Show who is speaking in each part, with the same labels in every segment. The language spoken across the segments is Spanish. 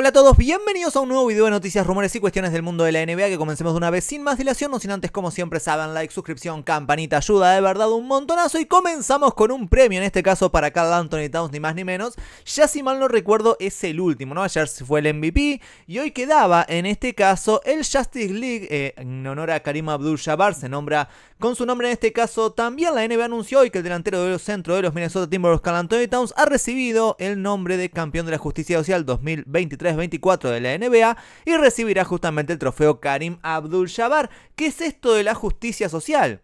Speaker 1: Hola a todos, bienvenidos a un nuevo video de noticias, rumores y cuestiones del mundo de la NBA que comencemos de una vez sin más dilación, no sin antes como siempre saben, like, suscripción, campanita, ayuda de verdad un montonazo y comenzamos con un premio, en este caso para Carl Anthony Towns ni más ni menos, ya si mal no recuerdo es el último, ¿no? Ayer fue el MVP y hoy quedaba en este caso el Justice League eh, en honor a Karim Abdul-Jabbar, se nombra con su nombre en este caso también la NBA anunció hoy que el delantero de los centro de los Minnesota Timberwolves Carl Anthony Towns ha recibido el nombre de campeón de la justicia social 2023 24 de la NBA y recibirá justamente el trofeo Karim Abdul-Jabbar. ¿Qué es esto de la justicia social?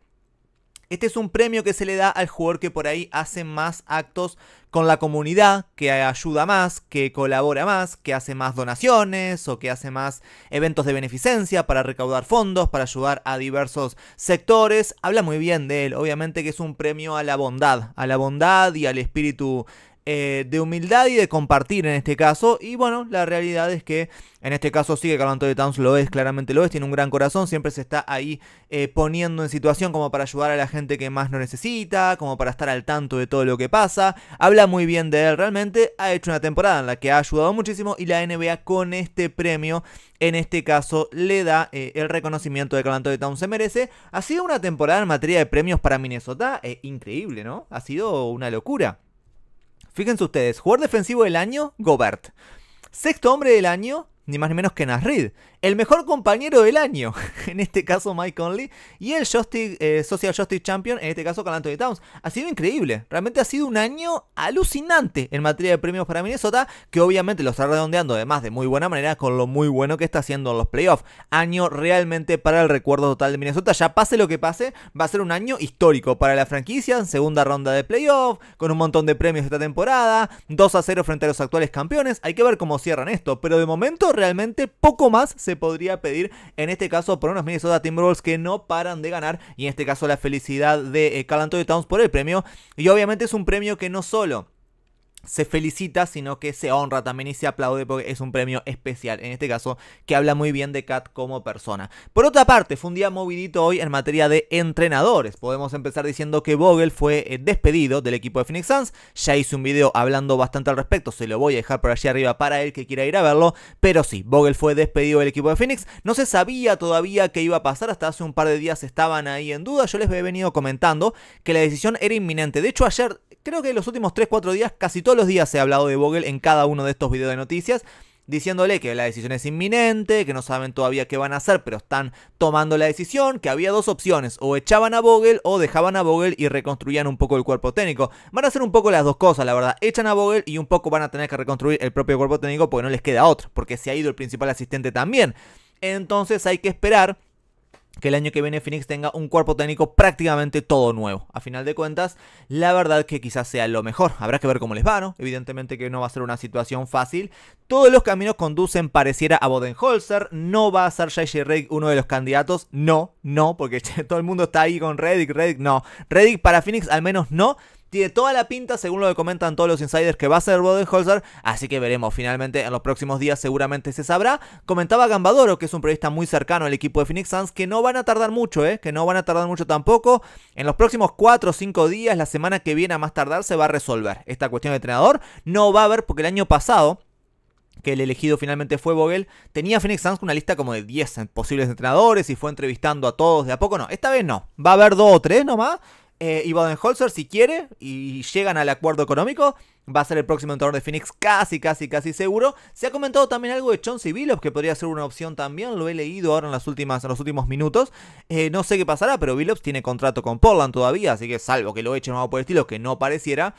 Speaker 1: Este es un premio que se le da al jugador que por ahí hace más actos con la comunidad, que ayuda más, que colabora más, que hace más donaciones o que hace más eventos de beneficencia para recaudar fondos, para ayudar a diversos sectores. Habla muy bien de él, obviamente que es un premio a la bondad, a la bondad y al espíritu eh, de humildad y de compartir en este caso. Y bueno, la realidad es que en este caso sí que Carl Anthony Towns lo es, claramente lo es, tiene un gran corazón, siempre se está ahí eh, poniendo en situación como para ayudar a la gente que más lo necesita, como para estar al tanto de todo lo que pasa. Habla muy bien de él, realmente ha hecho una temporada en la que ha ayudado muchísimo y la NBA con este premio, en este caso, le da eh, el reconocimiento de Carl de Towns se merece. Ha sido una temporada en materia de premios para Minnesota increíble, ¿no? Ha sido una locura. Fíjense ustedes, jugador defensivo del año, Gobert. Sexto hombre del año, ni más ni menos que Nasrid el mejor compañero del año, en este caso Mike Conley, y el eh, Social Justice Champion, en este caso con Towns. Ha sido increíble, realmente ha sido un año alucinante en materia de premios para Minnesota, que obviamente lo está redondeando además de muy buena manera con lo muy bueno que está haciendo en los playoffs. Año realmente para el recuerdo total de Minnesota, ya pase lo que pase, va a ser un año histórico para la franquicia, en segunda ronda de playoffs, con un montón de premios esta temporada, 2 a 0 frente a los actuales campeones, hay que ver cómo cierran esto, pero de momento realmente poco más se podría pedir en este caso por unos Minnesota Timberwolves que no paran de ganar y en este caso la felicidad de Cal eh, Towns por el premio y obviamente es un premio que no solo se felicita, sino que se honra también y se aplaude porque es un premio especial, en este caso, que habla muy bien de Kat como persona. Por otra parte, fue un día movidito hoy en materia de entrenadores. Podemos empezar diciendo que Vogel fue eh, despedido del equipo de Phoenix Suns. Ya hice un video hablando bastante al respecto, se lo voy a dejar por allí arriba para el que quiera ir a verlo. Pero sí, Vogel fue despedido del equipo de Phoenix. No se sabía todavía qué iba a pasar, hasta hace un par de días estaban ahí en duda. Yo les he venido comentando que la decisión era inminente. De hecho, ayer creo que en los últimos 3-4 días, casi todos los días se ha hablado de Vogel en cada uno de estos videos de noticias, diciéndole que la decisión es inminente, que no saben todavía qué van a hacer, pero están tomando la decisión, que había dos opciones, o echaban a Vogel o dejaban a Vogel y reconstruían un poco el cuerpo técnico. Van a hacer un poco las dos cosas, la verdad, echan a Vogel y un poco van a tener que reconstruir el propio cuerpo técnico porque no les queda otro, porque se ha ido el principal asistente también. Entonces hay que esperar que el año que viene Phoenix tenga un cuerpo técnico prácticamente todo nuevo. A final de cuentas, la verdad que quizás sea lo mejor. Habrá que ver cómo les va, ¿no? Evidentemente que no va a ser una situación fácil. Todos los caminos conducen pareciera a Bodenholzer. No va a ser JJ Reddick uno de los candidatos. No, no, porque todo el mundo está ahí con Reddick, Reddick, no. Reddick para Phoenix al menos no. Tiene toda la pinta, según lo que comentan todos los insiders, que va a ser Bodenholzer, así que veremos. Finalmente, en los próximos días seguramente se sabrá. Comentaba Gambadoro, que es un periodista muy cercano al equipo de Phoenix Suns, que no van a tardar mucho, ¿eh? que no van a tardar mucho tampoco. En los próximos 4 o 5 días, la semana que viene a más tardar, se va a resolver esta cuestión de entrenador. No va a haber, porque el año pasado, que el elegido finalmente fue Vogel, tenía Phoenix Suns con una lista como de 10 posibles entrenadores y fue entrevistando a todos de a poco. No, esta vez no. Va a haber 2 o 3 nomás, eh, y Holzer si quiere, y llegan al acuerdo económico, va a ser el próximo entrenador de Phoenix, casi, casi, casi seguro. Se ha comentado también algo de Chauncey Billups, que podría ser una opción también. Lo he leído ahora en, las últimas, en los últimos minutos. Eh, no sé qué pasará, pero Billups tiene contrato con Portland todavía, así que salvo que lo echen o algo por el estilo, que no pareciera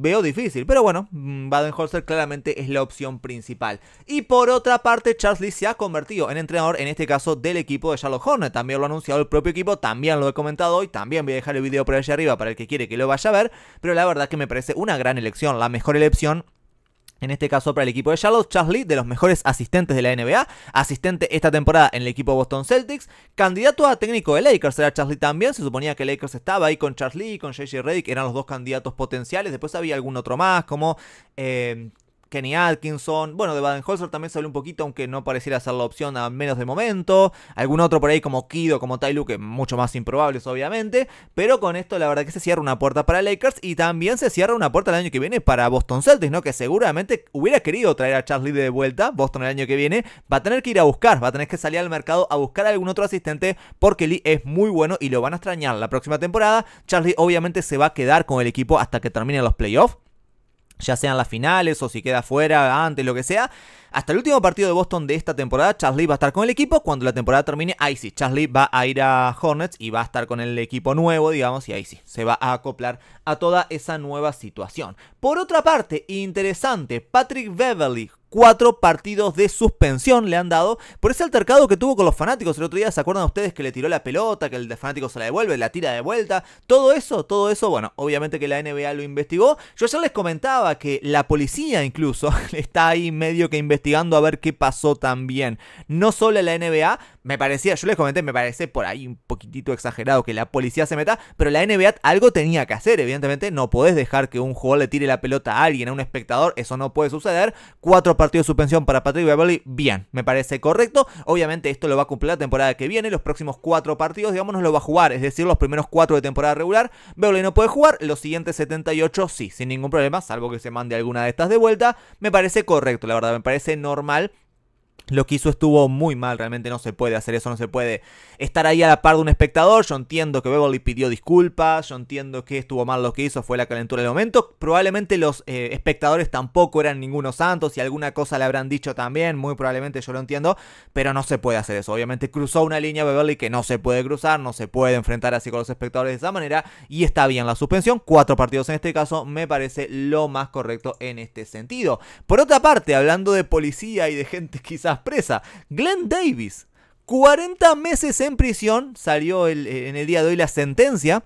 Speaker 1: veo difícil, pero bueno, mm, Baden-Holzer claramente es la opción principal. Y por otra parte, Charles Lee se ha convertido en entrenador, en este caso del equipo de Charlotte Hornet. También lo ha anunciado el propio equipo, también lo he comentado hoy, también voy a dejar el video por allá arriba para el que quiere que lo vaya a ver. Pero la verdad que me parece una gran elección, la mejor elección en este caso para el equipo de Charlotte, Lee, de los mejores asistentes de la NBA, asistente esta temporada en el equipo Boston Celtics, candidato a técnico de Lakers era Charlie también, se suponía que Lakers estaba ahí con Charlie y con JJ Redick, eran los dos candidatos potenciales, después había algún otro más como eh, Kenny Atkinson. Bueno, de Baden-Holzer también habló un poquito, aunque no pareciera ser la opción, a menos de momento. Algún otro por ahí como Kido, como Tyloo, que mucho más improbables, obviamente. Pero con esto, la verdad que se cierra una puerta para Lakers y también se cierra una puerta el año que viene para Boston Celtics, ¿no? Que seguramente hubiera querido traer a Charlie de vuelta. Boston el año que viene va a tener que ir a buscar, va a tener que salir al mercado a buscar a algún otro asistente porque Lee es muy bueno y lo van a extrañar la próxima temporada. Charlie obviamente se va a quedar con el equipo hasta que terminen los playoffs ya sean las finales o si queda fuera antes, lo que sea. Hasta el último partido de Boston de esta temporada, Lee va a estar con el equipo. Cuando la temporada termine, ahí sí, Lee va a ir a Hornets y va a estar con el equipo nuevo, digamos, y ahí sí, se va a acoplar a toda esa nueva situación. Por otra parte, interesante, Patrick Beverly, cuatro partidos de suspensión le han dado por ese altercado que tuvo con los fanáticos. El otro día, ¿se acuerdan ustedes que le tiró la pelota, que el fanático se la devuelve, la tira de vuelta? Todo eso, todo eso, bueno, obviamente que la NBA lo investigó. Yo ya les comentaba que la policía incluso está ahí medio que investigando a ver qué pasó también. No solo la NBA, me parecía, yo les comenté, me parece por ahí un poquitito exagerado que la policía se meta, pero la NBA algo tenía que hacer, evidentemente. No podés dejar que un jugador le tire la pelota a alguien, a un espectador, eso no puede suceder. Cuatro Partido de suspensión para Patrick Beverly, bien, me parece correcto. Obviamente esto lo va a cumplir la temporada que viene, los próximos cuatro partidos, digamos, no lo va a jugar, es decir, los primeros cuatro de temporada regular, Beverly no puede jugar, los siguientes 78 sí, sin ningún problema, salvo que se mande alguna de estas de vuelta, me parece correcto, la verdad, me parece normal lo que hizo estuvo muy mal, realmente no se puede hacer eso, no se puede estar ahí a la par de un espectador. Yo entiendo que Beverly pidió disculpas, yo entiendo que estuvo mal lo que hizo, fue la calentura del momento. Probablemente los eh, espectadores tampoco eran ningunos santos y alguna cosa le habrán dicho también, muy probablemente yo lo entiendo, pero no se puede hacer eso. Obviamente cruzó una línea Beverly que no se puede cruzar, no se puede enfrentar así con los espectadores de esa manera y está bien la suspensión. Cuatro partidos en este caso me parece lo más correcto en este sentido. Por otra parte, hablando de policía y de gente quizás presa, Glenn Davis, 40 meses en prisión, salió el, eh, en el día de hoy la sentencia.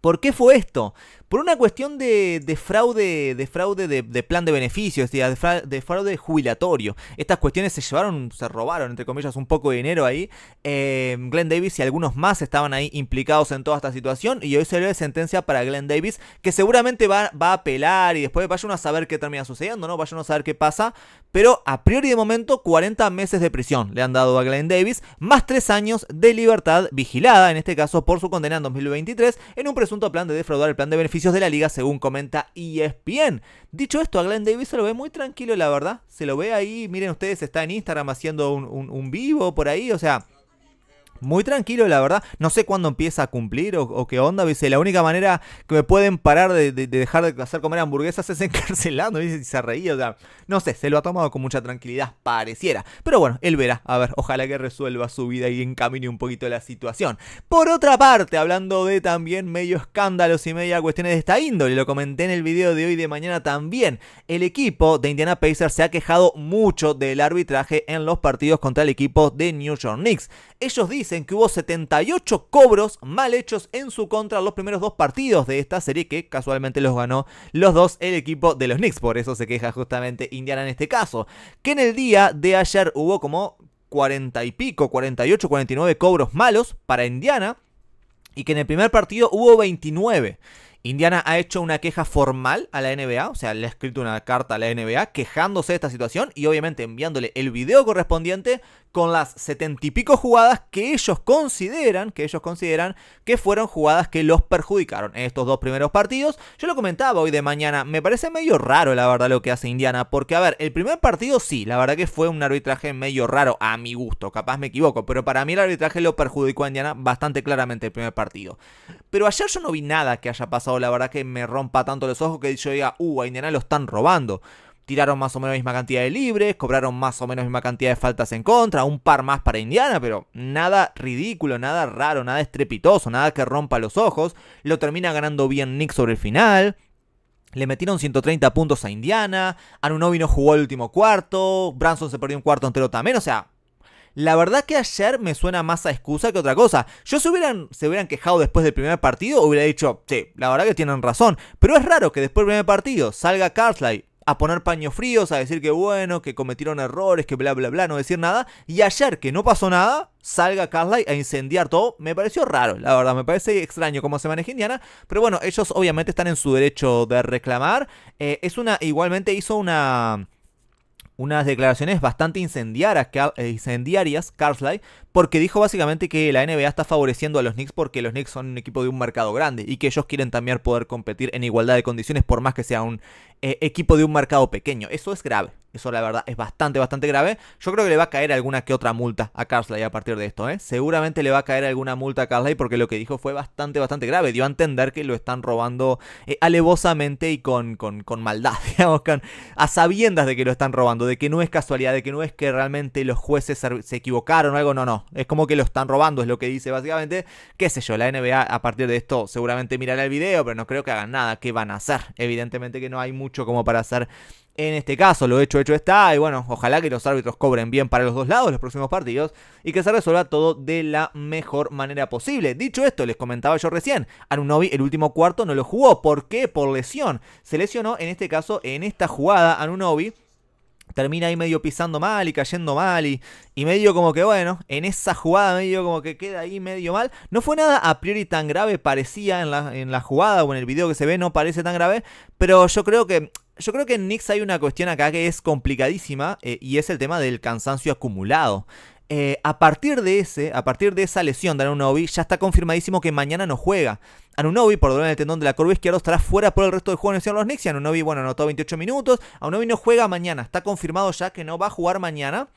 Speaker 1: ¿Por qué fue esto? por una cuestión de, fraude, de fraude de, plan de beneficios, de, de fraude jubilatorio. Estas cuestiones se llevaron, se robaron, entre comillas, un poco de dinero ahí. Em, Glenn Davis y algunos más estaban ahí implicados en toda esta situación y hoy se le sentencia para Glenn Davis, que seguramente va, a apelar y después vayan a saber qué termina sucediendo, ¿no? Vayan a saber qué pasa, pero a priori de momento 40 meses de prisión le han dado a Glenn Davis, más 3 años de libertad vigilada, en este caso por su condena en 2023, en un presunto plan de defraudar el plan de beneficios de la liga, según comenta y e es bien Dicho esto, a Glenn Davis se lo ve muy tranquilo, la verdad. Se lo ve ahí, miren ustedes, está en Instagram haciendo un vivo por ahí, o sea muy tranquilo, la verdad. No sé cuándo empieza a cumplir o, qué onda. Dice, la única manera que me pueden parar de, dejar de hacer comer hamburguesas es encarcelando. Dice, y se reía. O sea, no sé, se lo ha tomado con mucha tranquilidad, pareciera. Pero bueno, él verá. A ver, ojalá que resuelva su vida y encamine un poquito la situación. Por otra parte, hablando de también medio escándalos y media cuestiones de esta índole, lo comenté en el video de hoy de mañana también. El equipo de Indiana Pacers se ha quejado mucho del arbitraje en los partidos contra el equipo de New York Knicks. Ellos dicen dicen que hubo 78 cobros mal hechos en su contra los primeros dos partidos de esta serie que casualmente los ganó los dos el equipo de los Knicks. Por eso se queja justamente Indiana en este caso. Que en el día de ayer hubo como 40 y pico, 48, 49 cobros malos para Indiana. Y que en el primer partido hubo 29. Indiana ha hecho una queja formal a la NBA, o sea, le ha escrito una carta a la NBA quejándose de esta situación y obviamente enviándole el video correspondiente con las setenta y pico jugadas que ellos consideran, que ellos consideran que fueron jugadas que los perjudicaron en estos dos primeros partidos. Yo lo comentaba hoy de mañana, me parece medio raro la verdad lo que hace Indiana, porque a ver, el primer partido sí, la verdad que fue un arbitraje medio raro a mi gusto, capaz me equivoco, pero para mí el arbitraje lo perjudicó a Indiana bastante claramente el primer partido. Pero ayer yo no vi nada que haya pasado, la verdad que me rompa tanto los ojos que yo diga, uh, a Indiana lo están robando tiraron más o menos la misma cantidad de libres, cobraron más o menos la misma cantidad de faltas en contra, un par más para Indiana, pero nada ridículo, nada raro, nada estrepitoso, nada que rompa los ojos. Lo termina ganando bien Nick sobre el final. Le metieron 130 puntos a Indiana. Anunobi no jugó el último cuarto. Branson se perdió un cuarto entero también. O sea, la verdad que ayer me suena más a excusa que otra cosa. Yo si hubieran, se hubieran quejado después del primer partido, hubiera dicho, sí, la verdad que tienen razón. Pero es raro que después del primer partido salga Carsley a poner paños fríos, a decir que bueno, que cometieron errores, que bla, bla, bla, no decir nada. Y ayer que no pasó nada, salga Carly a incendiar todo. Me pareció raro, la verdad, me parece extraño cómo se maneja Indiana. Pero bueno, ellos obviamente están en su derecho de reclamar. Eh, es una, igualmente hizo una unas declaraciones bastante eh, incendiarias, incendiarias porque dijo básicamente que la NBA está favoreciendo a los Knicks porque los Knicks son un equipo de un mercado grande y que ellos quieren también poder competir en igualdad de condiciones por más que sea un eh, equipo de un mercado pequeño. Eso es grave, eso la verdad es bastante, bastante grave. Yo creo que le va a caer alguna que otra multa a Carsley a partir de esto, ¿eh? Seguramente le va a caer alguna multa a Carsley porque lo que dijo fue bastante, bastante grave. Dio a entender que lo están robando eh, alevosamente y con, con, maldad, digamos, a sabiendas de que lo están robando, de que no es casualidad, de que no es que realmente los jueces se equivocaron o algo, no, no. Es como que lo están robando, es lo que dice básicamente. Qué sé yo, la NBA a partir de esto seguramente mirará el video, pero no creo que hagan nada. ¿Qué van a hacer? Evidentemente que no hay mucho como para hacer en este caso, lo hecho, hecho está. Y bueno, ojalá que los árbitros cobren bien para los dos lados los próximos partidos y que se resuelva todo de la mejor manera posible. Dicho esto, les comentaba yo recién, Anunobi el último cuarto no lo jugó. ¿Por qué? Por lesión. Se lesionó en este caso en esta jugada Anunobi termina ahí medio pisando mal y cayendo mal y, medio como que bueno, en esa jugada medio como que queda ahí medio mal. No fue nada a priori tan grave, parecía en la, en la jugada o en el video que se ve, no parece tan grave, pero yo creo que yo creo que en Knicks hay una cuestión acá que es complicadísima eh, y es el tema del cansancio acumulado. Eh, a partir de ese, a partir de esa lesión de Anunobi, ya está confirmadísimo que mañana no juega. Anunobi, por dolor en tendón de la curva izquierda, estará fuera por el resto del juego en el los Knicks. Y Anunobi, bueno, anotó 28 minutos. Anunobi no juega mañana. Está confirmado ya que no va a jugar mañana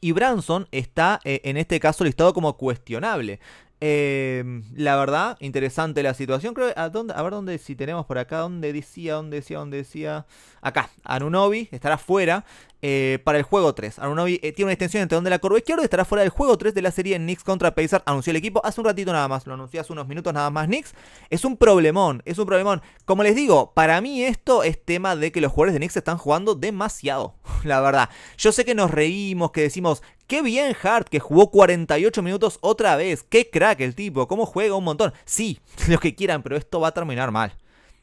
Speaker 1: y Branson está eh, en este caso listado como cuestionable. Em, la verdad, interesante la situación. Creo a, dónde, a ver dónde, si tenemos por acá, dónde decía, dónde decía, dónde decía. Acá, Anunobi estará fuera eh, para el juego 3. Anunobi eh, tiene una extensión entre donde la curva izquierda estará fuera del juego 3 de la serie Knicks contra Pacer. Anunció el equipo hace un ratito nada más, lo anunció hace unos minutos nada más Knicks. Es un problemón, es un problemón. Como les digo, para mí esto es tema de que los jugadores de Knicks están jugando demasiado, la verdad. Yo sé que nos reímos, que decimos Qué bien Hart, que jugó 48 minutos otra vez. Qué crack el tipo, cómo juega un montón. Sí, lo que quieran, pero esto va a terminar mal.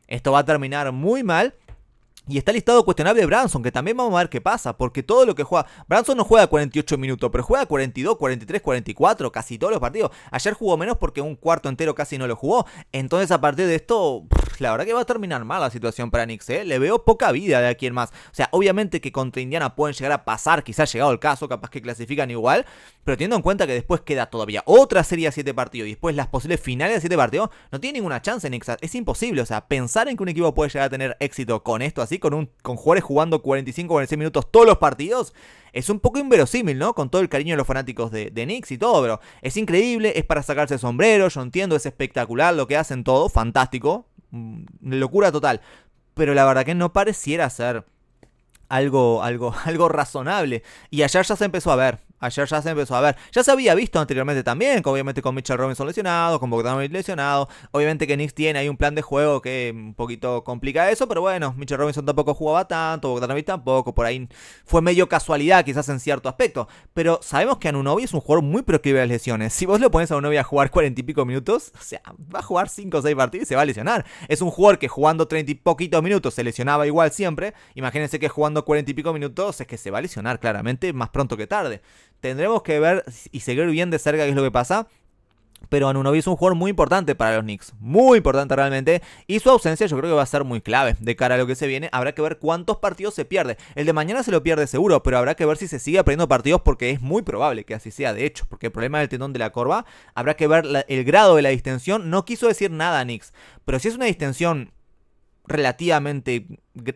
Speaker 1: Esto va a terminar muy mal y está listado cuestionable Branson, que también vamos a ver qué pasa, porque todo lo que juega. Branson no juega 48 minutos, pero juega 42, 43, 44, casi todos los partidos. Ayer jugó menos porque un cuarto entero casi no lo jugó. Entonces, a partir de esto, la verdad que va a terminar mal la situación para Knicks, ¿eh? Le veo poca vida de aquí en más. O sea, obviamente que contra Indiana pueden llegar a pasar, quizás llegado el caso, capaz que clasifican igual, pero teniendo en cuenta que después queda todavía otra serie de 7 partidos y después las posibles finales de 7 partidos, no tiene ninguna chance Knicks. Es imposible, o sea, pensar en que un equipo puede llegar a tener éxito con esto con, un, con jugadores jugando 45, 46 minutos todos los partidos, es un poco inverosímil, ¿no? Con todo el cariño de los fanáticos de, de Knicks y todo, pero es increíble, es para sacarse el sombrero, yo entiendo, es espectacular lo que hacen todo, fantástico, mm, locura total. Pero la verdad que no pareciera ser algo, algo, algo razonable. Y ayer ya se empezó a ver. Ayer ya se empezó a ver. Ya se había visto anteriormente también, obviamente con Mitchell Robinson lesionado, con Bogdanovich lesionado. Obviamente que Knicks tiene ahí un plan de juego que un poquito complica eso, pero bueno, Mitchell Robinson tampoco jugaba tanto, Bogdanovich tampoco, por ahí fue medio casualidad quizás en cierto aspecto. Pero sabemos que Anunobi es un jugador muy proclive a las lesiones. Si vos le pones a Anunovia a jugar cuarenta y pico minutos, o sea, va a jugar cinco o seis partidos y se va a lesionar. Es un jugador que jugando treinta y poquitos minutos se lesionaba igual siempre. Imagínense que jugando cuarenta y pico minutos es que se va a lesionar claramente más pronto que tarde. Tendremos que ver y seguir bien de cerca qué es lo que pasa. Pero Anunobi es un jugador muy importante para los Knicks. Muy importante realmente. Y su ausencia yo creo que va a ser muy clave de cara a lo que se viene. Habrá que ver cuántos partidos se pierde. El de mañana se lo pierde seguro, pero habrá que ver si se sigue perdiendo partidos porque es muy probable que así sea. De hecho, porque el problema del tendón de la corva. Habrá que ver el grado de la distensión. No quiso decir nada Knicks. Pero si es una distensión relativamente,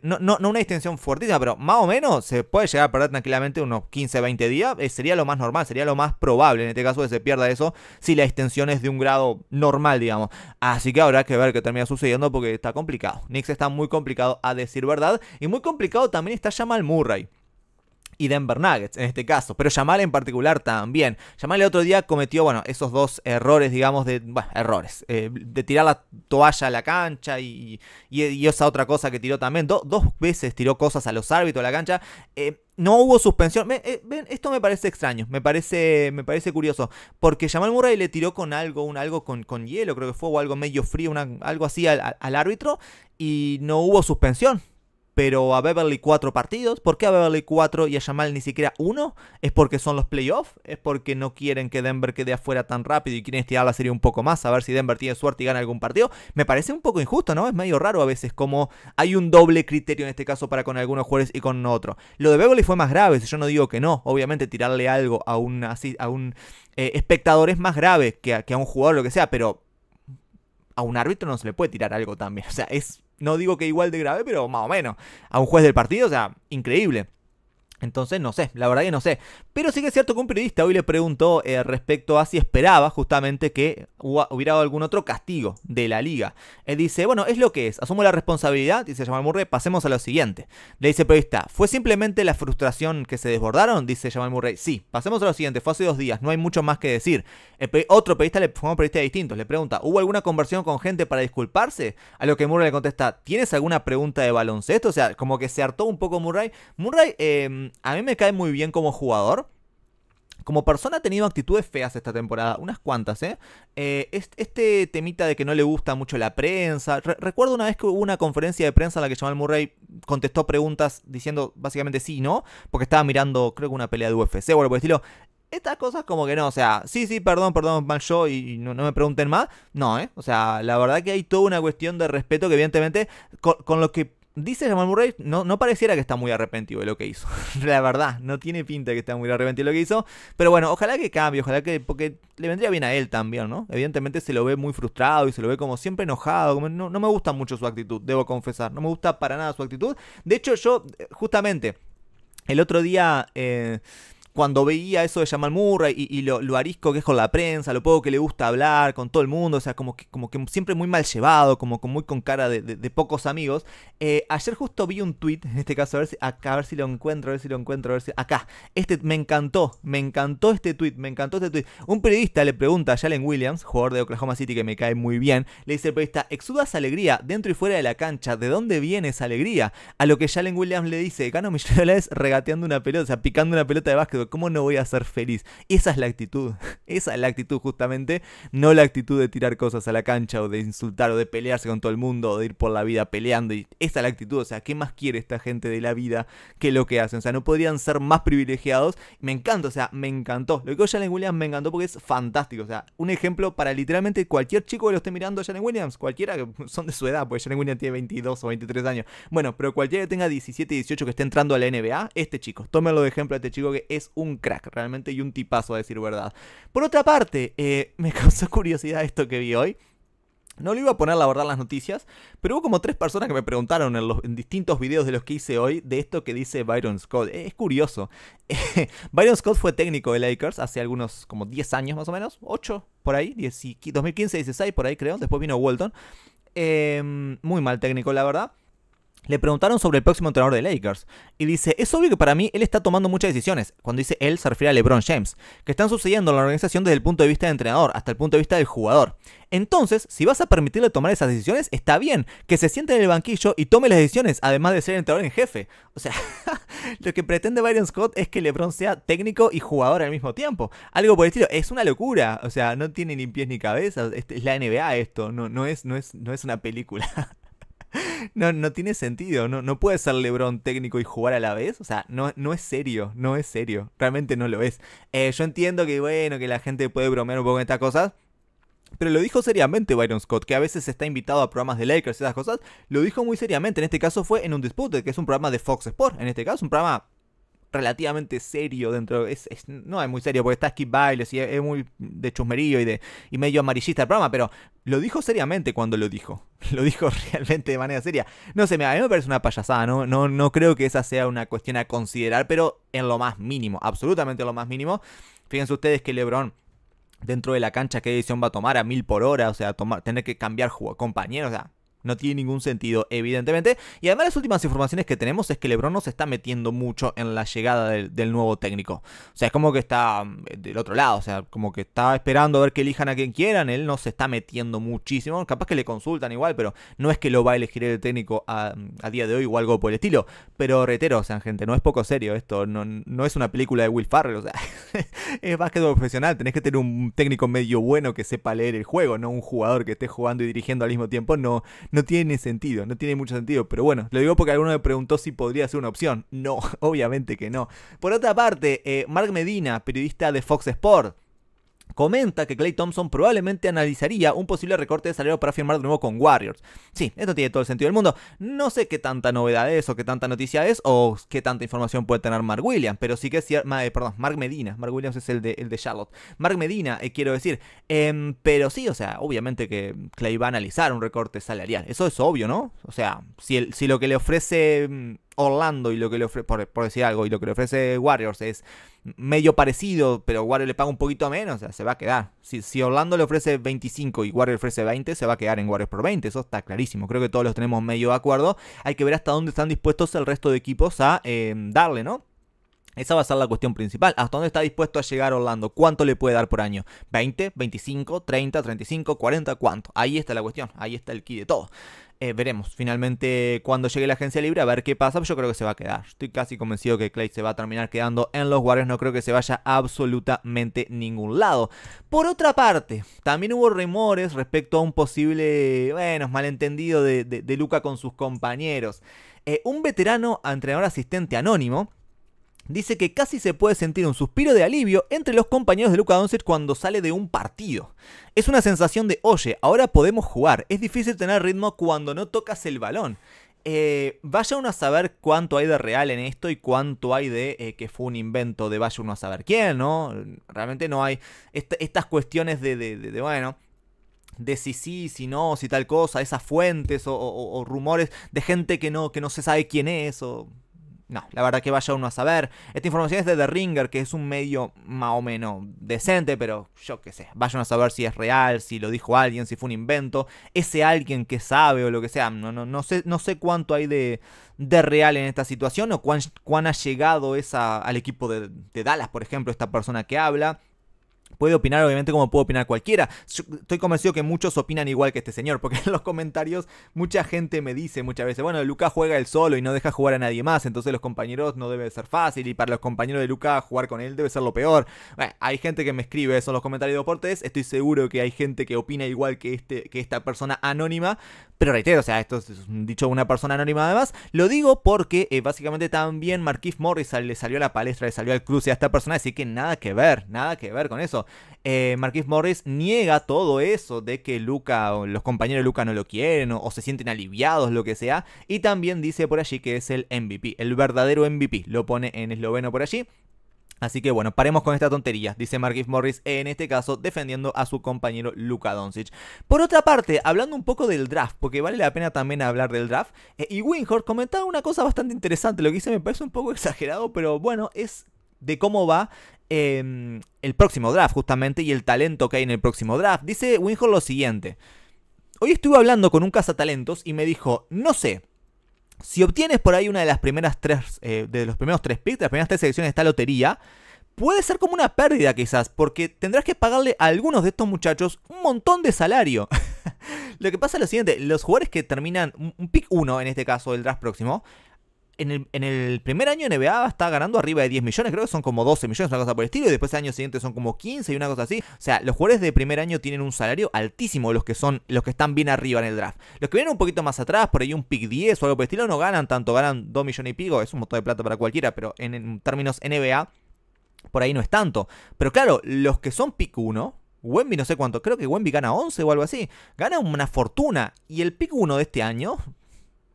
Speaker 1: no, una distensión fuertísima, pero más o menos se puede llegar a perder tranquilamente unos 15, 20 días. Eh, sería lo más normal, sería lo más probable en este caso que se pierda eso si la extensión es de un grado normal, digamos. Así que habrá que ver qué termina sucediendo porque está complicado. Nix está muy complicado a decir verdad y muy complicado también está Jamal Murray y Denver Nuggets en este caso, pero Yamal en particular también. Yamal el otro día cometió, bueno, esos dos errores, digamos, de, errores, eh, de tirar la toalla a la cancha y, y, esa otra cosa que tiró también, dos veces tiró cosas a los árbitros a la cancha. Eh, no hubo suspensión. Eh, ven, esto me parece extraño, me parece, me parece curioso. Porque Jamal Murray le tiró con algo, un algo con, con hielo, creo que fue, o algo medio frío, algo así al árbitro, y no hubo suspensión pero a Beverly cuatro partidos. ¿Por qué a Beverly cuatro y a Jamal ni siquiera uno? ¿Es porque son los playoffs? ¿Es porque no quieren que Denver quede afuera tan rápido y quieren estirar la serie un poco más? A ver si Denver tiene suerte y gana algún partido. Me parece un poco injusto, ¿no? Es medio raro a veces como hay un doble criterio en este caso para con algunos jugadores y con otros. Lo de Beverly fue más grave, si yo no digo que no. Obviamente tirarle algo a un, eh, espectador es más grave que a, que a un jugador, lo que sea, pero a un árbitro no se le puede tirar algo también. O sea, es no digo que igual de grave, pero más o menos, a un juez del partido, o sea, increíble. Entonces, no sé, la verdad que no sé. Pero sí que es cierto que un periodista hoy le preguntó eh, respecto a si esperaba justamente que hubiera algún otro castigo de la liga. Él dice, bueno, es lo que es, asumo la responsabilidad, dice Jamal Murray, pasemos a lo siguiente. Le dice el periodista, ¿fue simplemente la frustración que se desbordaron? Dice Jamal Murray, sí, pasemos a lo siguiente, fue hace dos días, no hay mucho más que decir. otro periodista, le, fue un periodista distinto, le pregunta, ¿hubo alguna conversión con gente para disculparse? A lo que Murray le contesta, ¿tienes alguna pregunta de baloncesto? O sea, como que se hartó un poco Murray. Murray... Eh, a mí me cae muy bien como jugador. Como persona ha tenido actitudes feas esta temporada, unas cuantas, ¿eh? eh este temita de que no le gusta mucho la prensa. recuerdo una vez que hubo una conferencia de prensa en la que Jamal Murray contestó preguntas diciendo básicamente sí, ¿no? Porque estaba mirando, creo que una pelea de UFC bueno por el estilo. Estas cosas como que no, o sea, sí, sí, perdón, perdón, mal yo y no, me pregunten más. No, ¿eh? O sea, la verdad que hay toda una cuestión de respeto que evidentemente con, con lo que dice Jamal Murray, no, no pareciera que está muy arrepentido de lo que hizo. la verdad, no tiene pinta que está muy arrepentido de lo que hizo. Pero bueno, ojalá que cambie, ojalá que. Porque le vendría bien a él también, ¿no? Evidentemente se lo ve muy frustrado y se lo ve como siempre enojado. Como no, no me gusta mucho su actitud, debo confesar. No me gusta para nada su actitud. De hecho, yo, justamente, el otro día. Eh, cuando veía eso de Jamal Murray y, lo, arisco que es con la prensa, lo poco que le gusta hablar con todo el mundo, o sea, como que, como que siempre muy mal llevado, como muy con cara de, pocos amigos. Eh, ayer justo vi un tweet, en este caso, a ver, si, a ver si lo encuentro, a ver si lo encuentro, a ver si. Acá, este me encantó, me encantó este tweet, me encantó este tweet. Un periodista le pregunta a Jalen Williams, jugador de Oklahoma City que me cae muy bien, le dice el periodista: ¿exudas alegría dentro y fuera de la cancha? ¿De dónde viene esa alegría? A lo que Jalen Williams le dice: Gano millones regateando una pelota, o sea, picando una pelota de básquet ¿cómo no voy a ser feliz? Esa es la actitud, esa es la actitud justamente, no la actitud de tirar cosas a la cancha o de insultar o de pelearse con todo el mundo o de ir por la vida peleando. esa es la actitud, o sea, ¿qué más quiere esta gente de la vida que lo que hacen? O sea, no podrían ser más privilegiados. Me encanta, o sea, me encantó. Lo que hizo Jalen Williams me encantó porque es fantástico, o sea, un ejemplo para literalmente cualquier chico que lo esté mirando a Williams, cualquiera que son de su edad, porque Jalen Williams tiene 22 o 23 años. Bueno, pero cualquiera que tenga 17, 18 que esté entrando a la NBA, este chico, tómenlo de ejemplo a este chico que es un crack realmente y un tipazo a decir verdad. Por otra parte, eh, me causó curiosidad esto que vi hoy. No lo iba a poner la verdad las noticias, pero hubo como tres personas que me preguntaron en, los, distintos videos de los que hice hoy de esto que dice Byron Scott. Es curioso. Byron Scott fue técnico de Lakers hace algunos como 10 años más o menos, 8 por ahí, 2015, 16 por ahí creo, después vino Walton. Em, muy mal técnico la verdad. Le preguntaron sobre el próximo entrenador de Lakers y dice, es obvio que para mí él está tomando muchas decisiones, cuando dice él se refiere a LeBron James, que están sucediendo en la organización desde el punto de vista del entrenador hasta el punto de vista del jugador. Entonces, si vas a permitirle tomar esas decisiones, está bien, que se siente en el banquillo y tome las decisiones, además de ser entrenador en jefe. O sea, lo que pretende Byron Scott es que LeBron sea técnico y jugador al mismo tiempo. Algo por el estilo, es una locura, o sea, no tiene ni pies ni cabeza, este, es la NBA esto, no, no, es, no, es, no es una película. no, tiene sentido. No, no puede ser LeBron técnico y jugar a la vez. O sea, no, no es serio. No es serio. Realmente no lo es. Eh, yo entiendo que, bueno, que la gente puede bromear un poco en estas cosas. Pero lo dijo seriamente Byron Scott, que a veces está invitado a programas de Lakers y esas cosas. Lo dijo muy seriamente. En este caso fue en un dispute que es un programa de Fox Sports. En este caso, un programa relativamente serio dentro. no es muy serio porque está Skip Bailes y es, muy de chusmerío y, de, y medio amarillista el programa, pero lo dijo seriamente cuando lo dijo. Lo dijo realmente de manera seria. No sé, a mí me parece una payasada, ¿no? No, no creo que esa sea una cuestión a considerar, pero en lo más mínimo, absolutamente en lo más mínimo. Fíjense ustedes que LeBron dentro de la cancha qué decisión va a tomar a mil por hora, o sea, tomar, tener que cambiar compañeros, o sea, no tiene ningún sentido, evidentemente. Y además las últimas informaciones que tenemos es que LeBron no se está metiendo mucho en la llegada del, nuevo técnico. O sea, es como que está mm, del otro lado, o sea, como que está esperando a ver que elijan a quien quieran. Él no se está metiendo muchísimo. Capaz que le consultan igual, pero no es que lo va a elegir el técnico a, día de hoy o algo por el estilo. Pero reitero, o sea, gente, no es poco serio esto. No, no es una película de Will Farrell, o sea, es que profesional. Tenés que tener un técnico medio bueno que sepa leer el juego, no un jugador que esté jugando y dirigiendo al mismo tiempo. No, no tiene sentido, no tiene mucho sentido. Pero bueno, lo digo porque alguno me preguntó si podría ser una opción. No, obviamente que no. Por otra parte, eh, Mark Medina, periodista de Fox Sport, comenta que Clay Thompson probablemente analizaría un posible recorte de salario para firmar de nuevo con Warriors. Sí, esto tiene todo el sentido del mundo. No sé qué tanta novedad es o qué tanta noticia es o qué tanta información puede tener Mark Williams, pero sí que es cierto, eh, perdón, Mark Medina, Mark Williams es el de, el de Charlotte. Mark Medina, eh, quiero decir, em, pero sí, o sea, obviamente que Clay va a analizar un recorte salarial, eso es obvio, ¿no? O sea, si lo que le ofrece mm, Orlando y lo que le ofrece, por, decir algo, y lo que le ofrece Warriors es medio parecido, pero Warriors le paga un poquito menos, o sea, se va a quedar. Si, Orlando le ofrece 25 y Warriors ofrece 20, se va a quedar en Warriors por 20, eso está clarísimo. Creo que todos los tenemos medio de acuerdo. Hay que ver hasta dónde están dispuestos el resto de equipos a em, darle, ¿no? Esa va a ser la cuestión principal. ¿Hasta dónde está dispuesto a llegar Orlando? ¿Cuánto le puede dar por año? ¿20, 25, 30, 35, 40? ¿Cuánto? Ahí está la cuestión. Ahí está el key de todo. Eh, veremos finalmente cuando llegue la agencia libre a ver qué pasa. Yo creo que se va a quedar. Estoy casi convencido que Clay se va a terminar quedando en los guardias, No creo que se vaya absolutamente ningún lado. Por otra parte, también hubo rumores respecto a un posible, bueno, malentendido de, Luca con sus compañeros. Eh, un veterano entrenador asistente anónimo dice que casi se puede sentir un suspiro de alivio entre los compañeros de Luca Doncic cuando sale de un partido. Es una sensación de, oye, ahora podemos jugar, es difícil tener ritmo cuando no tocas el balón. Eh, vaya uno a saber cuánto hay de real en esto y cuánto hay de eh, que fue un invento de vaya uno a saber quién, ¿no? Realmente no hay estas cuestiones de, bueno, de si sí, si no, si tal cosa, esas fuentes o, o, rumores de gente que no, que no se sabe quién es o no, la verdad que vaya uno a saber. Esta información es de The Ringer, que es un medio más o menos decente, pero yo qué sé. Vayan a saber si es real, si lo dijo alguien, si fue un invento. Ese alguien que sabe o lo que sea. No, no, no, sé, no sé cuánto hay de, de real en esta situación o cuán, cuán ha llegado esa, al equipo de, de Dallas, por ejemplo, esta persona que habla. Puede opinar, obviamente, como puede opinar cualquiera. estoy convencido que muchos opinan igual que este señor, porque en los comentarios mucha gente me dice muchas veces, bueno, Lucas juega él solo y no deja jugar a nadie más, entonces los compañeros no debe ser fácil y para los compañeros de Lucas jugar con él debe ser lo peor. hay gente que me escribe eso en los comentarios de Deportes, estoy seguro que hay gente que opina igual que, este, que esta persona anónima, pero reitero, o sea, esto es dicho una persona anónima además, lo digo porque eh, básicamente también Marquis Morris le salió a la palestra, le salió al cruce a esta persona, así que nada que ver, nada que ver con eso. Eh, Marquis Morris niega todo eso de que Luca los compañeros de Luca no lo quieren o, se sienten aliviados, lo que sea. Y también dice por allí que es el MVP, el verdadero MVP. Lo pone en esloveno por allí. Así que bueno, paremos con esta tontería, dice Marquis Morris, en este caso defendiendo a su compañero Luca Doncic. Por otra parte, hablando un poco del draft, porque vale la pena también hablar del draft, eh, y Winhorst comentaba una cosa bastante interesante, lo que dice me parece un poco exagerado, pero bueno, es de cómo va em, el próximo draft, justamente, y el talento que hay en el próximo draft. Dice Winhor lo siguiente. Hoy estuve hablando con un cazatalentos y me dijo, no sé, si obtienes por ahí una de las primeras tres, eh, de los primeros tres picks, de las primeras tres selecciones de esta lotería, puede ser como una pérdida quizás, porque tendrás que pagarle a algunos de estos muchachos un montón de salario. lo que pasa es lo siguiente, los jugadores que terminan un pick 1, en este caso el draft próximo, en el, primer año NBA está ganando arriba de 10 millones, creo que son como 12 millones, una cosa por el estilo, y después el año siguiente son como 15 y una cosa así. O sea, los jugadores de primer año tienen un salario altísimo, los que son, los que están bien arriba en el draft. Los que vienen un poquito más atrás, por ahí un pick 10 o algo por el estilo, no ganan tanto, ganan 2 millones y pico, es un montón de plata para cualquiera, pero en, en términos NBA, por ahí no es tanto. Pero claro, los que son pick 1, Wemby no sé cuánto, creo que Wemby gana 11 o algo así, gana una fortuna. Y el pick 1 de este año,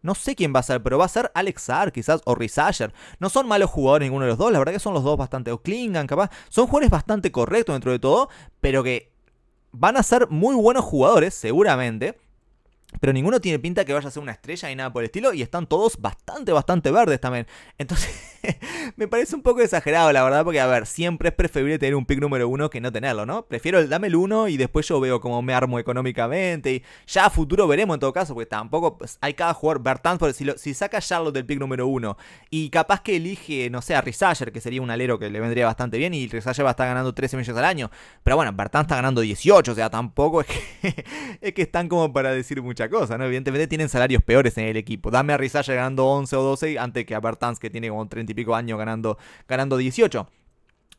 Speaker 1: no sé quién va a ser, pero va a ser Alex quizás o Rizasher. No son malos jugadores ninguno de los dos, la verdad que son los dos bastante, o Klingan capaz, son jugadores bastante correctos dentro de todo, pero que van a ser muy buenos jugadores seguramente, pero ninguno tiene pinta que vaya a ser una estrella ni nada por el estilo. Y están todos bastante, bastante verdes también. Entonces, me parece un poco exagerado, la verdad. Porque, a ver, siempre es preferible tener un pick número uno que no tenerlo, ¿no? Prefiero el dame el uno y después yo veo cómo me armo económicamente. Y ya a futuro veremos en todo caso. Porque tampoco pues, hay cada jugador. Bertrand por si, si saca Charlotte del pick número uno y capaz que elige, no sé, a Rizager, que sería un alero que le vendría bastante bien. Y Rizager va a estar ganando 13 millones al año. Pero bueno, Bertrand está ganando 18. O sea, tampoco es que, es que están como para decir mucho cosa, Evidentemente tienen salarios peores en el equipo. Dame a Rizaya ganando 11 o 12 antes que a Bertanz, que tiene como 30 y pico años ganando, ganando 18.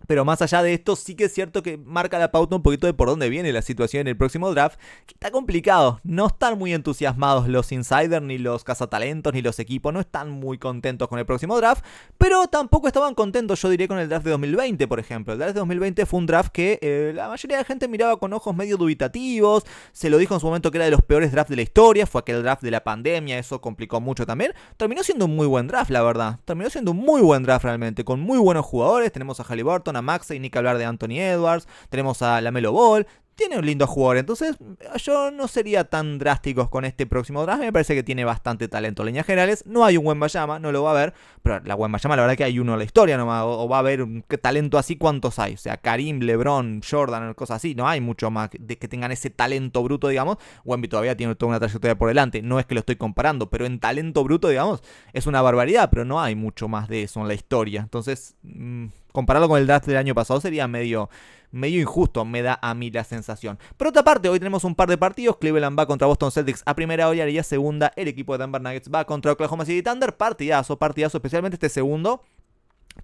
Speaker 1: Pero más allá de esto, sí que es cierto que marca la pauta un poquito de por dónde viene la situación en el próximo draft, que está complicado. No están muy entusiasmados los insiders, ni los cazatalentos, ni los equipos, no están muy contentos con el próximo draft, pero tampoco estaban contentos, yo diría, con el draft de 2020, por ejemplo. El draft de 2020 fue un draft que eh, la mayoría de la gente miraba con ojos medio dubitativos, se lo dijo en su momento que era de los peores drafts de la historia, fue aquel draft de la pandemia, eso complicó mucho también. Terminó siendo un muy buen draft, la verdad. Terminó siendo un muy buen draft realmente, con muy buenos jugadores, tenemos a Halliburton, a a y ni que hablar de Anthony Edwards, tenemos a Lamelo Ball, tiene un lindo jugador. Entonces, yo no sería tan drásticos con este próximo draft. Me parece que tiene bastante talento en líneas generales. No hay un buen Bayama, no lo va a ver Pero la buen Bayama, la verdad que hay uno en la historia nomás. O va a haber un talento así, ¿cuántos hay? O sea, Karim, LeBron, Jordan, cosas así. No hay mucho más de que tengan ese talento bruto, digamos. Wemby todavía tiene toda una trayectoria por delante. No es que lo estoy comparando, pero en talento bruto, digamos, es una barbaridad. Pero no hay mucho más de eso en la historia. Entonces. Mm, Comparado con el draft del año pasado sería medio, medio injusto, me da a mí la sensación. Por otra parte, hoy tenemos un par de partidos. Cleveland va contra Boston Celtics a primera hora y a segunda el equipo de Denver Nuggets va contra Oklahoma City Thunder. Partidazo, partidazo, especialmente este segundo.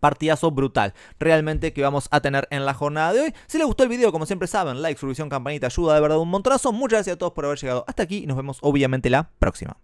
Speaker 1: Partidazo brutal, realmente que vamos a tener en la jornada de hoy. Si les gustó el video, como siempre saben, like, suscripción, campanita, ayuda de verdad un montonazo. Muchas gracias a todos por haber llegado hasta aquí y nos vemos obviamente la próxima.